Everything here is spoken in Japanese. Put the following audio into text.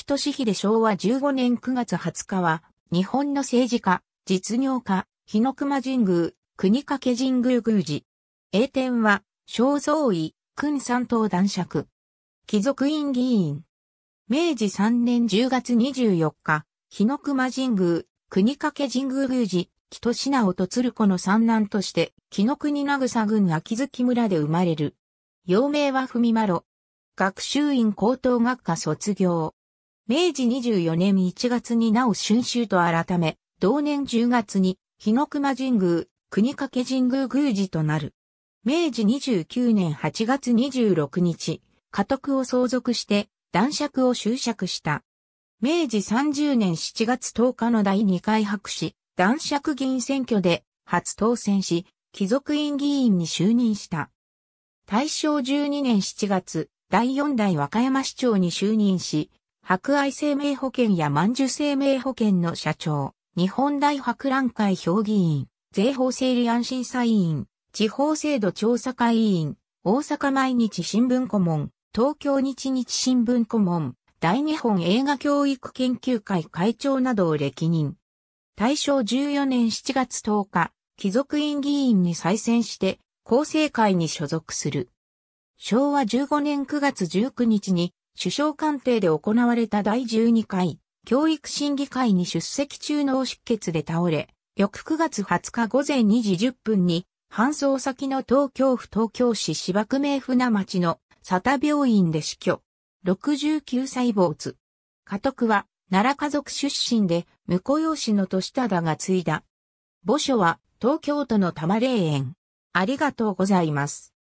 木俊秀昭和15年9月20日は、日本の政治家、実業家、日の熊神宮、国掛神宮宮寺。栄天は、肖像医、君三等男爵。貴族院議員。明治3年10月24日、日の熊神宮、国掛神宮宮寺、木戸品夫と鶴子の三男として、木の国名草郡秋月村で生まれる。幼名は文麿。学習院高等学科卒業。明治24年1月になお春秋と改め、同年10月に、日の熊神宮、国掛神宮宮司となる。明治29年8月26日、家督を相続して、男爵を就職した。明治30年7月10日の第2回白紙、男爵議員選挙で初当選し、貴族院議員に就任した。大正12年7月、第4代和歌山市長に就任し、博愛生命保険や万寿生命保険の社長、日本大博覧会評議員、税法整理安心査委員、地方制度調査会委員、大阪毎日新聞顧問、東京日日新聞顧問、大日本映画教育研究会会長などを歴任。大正14年7月10日、貴族院議員に再選して、厚生会に所属する。昭和15年9月19日に首相官邸で行われた第12回教育審議会に出席中脳出血で倒れ、翌9月20日午前2時10分に搬送先の東京府東京市芝久名船町の佐田病院で死去。69歳坊津。家督は奈良家族出身で婿養子の年忠が継いだ。墓所は東京都の多摩霊園。ありがとうございます。